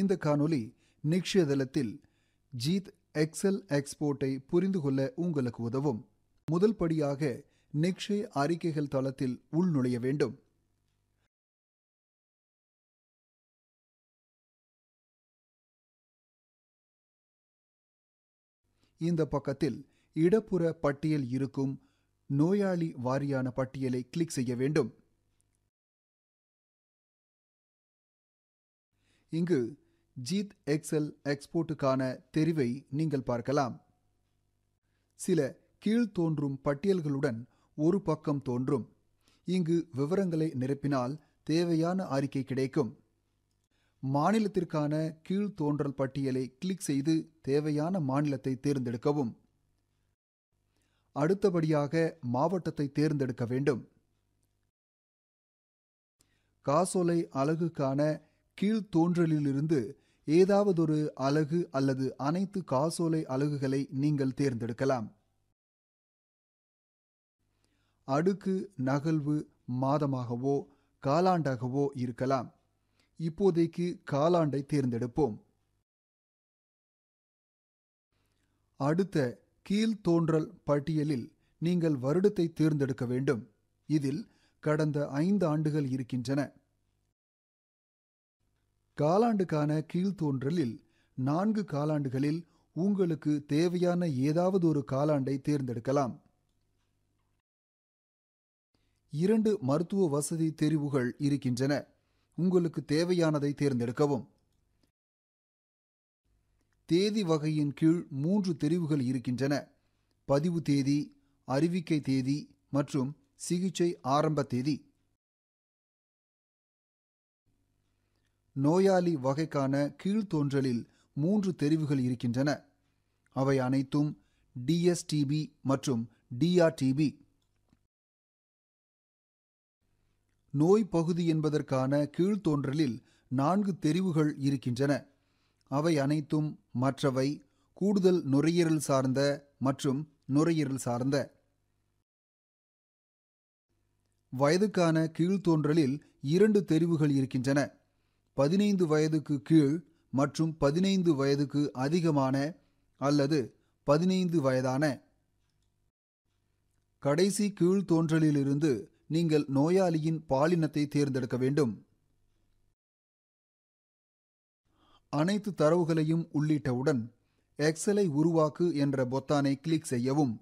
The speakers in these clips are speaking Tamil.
இந்த காணொலி நிக்ஷயதளத்தில் ஜீத் எக்ஸல் எக்ஸ்போர்ட்டை புரிந்து கொள்ள உங்களுக்கு உதவும் முதல் படியாக நிக்ஷய் அறிக்கைகள் தளத்தில் உள்நுழைய வேண்டும் இந்த பக்கத்தில் இடப்புற பட்டியல் இருக்கும் நோயாளி வாரியான பட்டியலை கிளிக் செய்ய வேண்டும் இங்கு ஜீத் எக்ஸல் எக்ஸ்போர்ட்டுக்கான தெரிவை நீங்கள் பார்க்கலாம் சில கீழ் தோன்றும் பட்டியல்களுடன் ஒரு பக்கம் தோன்றும் இங்கு விவரங்களை நிரப்பினால் தேவையான அறிக்கை கிடைக்கும் மாநிலத்திற்கான கீழ் தோன்றல் பட்டியலை கிளிக் செய்து தேவையான மாநிலத்தை தேர்ந்தெடுக்கவும் அடுத்தபடியாக மாவட்டத்தை தேர்ந்தெடுக்க வேண்டும் காசோலை அலகுக்கான கீழ்தோன்றலிலிருந்து ஏதாவதொரு அலகு அல்லது அனைத்து காசோலை அலகுகளை நீங்கள் தேர்ந்தெடுக்கலாம் அடுக்கு நகழ்வு மாதமாகவோ காலாண்டாகவோ இருக்கலாம் இப்போதைக்கு காலாண்டை தேர்ந்தெடுப்போம் அடுத்த கீழ்தோன்றல் பட்டியலில் நீங்கள் வருடத்தை தேர்ந்தெடுக்க வேண்டும் இதில் கடந்த ஐந்து ஆண்டுகள் இருக்கின்றன காலாண்டுக்கான கீழ்த்தோன்றலில் நான்கு காலாண்டுகளில் உங்களுக்கு தேவையான ஏதாவது ஒரு காலாண்டை தேர்ந்தெடுக்கலாம் இரண்டு மருத்துவ வசதி தெரிவுகள் இருக்கின்றன உங்களுக்கு தேவையானதை தேர்ந்தெடுக்கவும் தேதி வகையின் கீழ் மூன்று தெரிவுகள் இருக்கின்றன பதிவு தேதி அறிவிக்கை தேதி மற்றும் சிகிச்சை ஆரம்ப தேதி நோயாளி வகைக்கான கீழ்த்தோன்றலில் மூன்று தெரிவுகள் இருக்கின்றன அவை அனைத்தும் டிஎஸ்டிபி மற்றும் டிஆர்டிபி நோய் பகுதி என்பதற்கான கீழ்த்தோன்றலில் நான்கு தெரிவுகள் இருக்கின்றன அவை அனைத்தும் மற்றவை கூடுதல் நுரையீரல் சார்ந்த மற்றும் நுரையீரல் சார்ந்த வயதுக்கான கீழ்த்தோன்றலில் இரண்டு தெரிவுகள் இருக்கின்றன பதினைந்து வயதுக்கு கீழ் மற்றும் பதினைந்து வயதுக்கு அதிகமான அல்லது பதினைந்து வயதான கடைசி கீழ் தோன்றலிலிருந்து நீங்கள் நோயாளியின் பாலினத்தை தேர்ந்தெடுக்க வேண்டும் அனைத்து தரவுகளையும் உள்ளிட்டவுடன் எக்ஸலை உருவாக்கு என்ற பொத்தானை கிளிக் செய்யவும்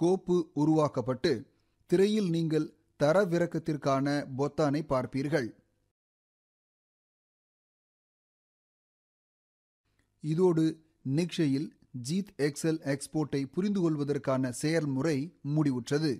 கோப்பு உருவாக்கப்பட்டு திரையில் நீங்கள் தரவிறக்கத்திற்கான பொத்தானை பார்ப்பீர்கள் இதோடு நிக்ஷையில் ஜீத் எக்ஸல் எக்ஸ்போர்ட்டை புரிந்து கொள்வதற்கான செயல்முறை முடிவுற்றது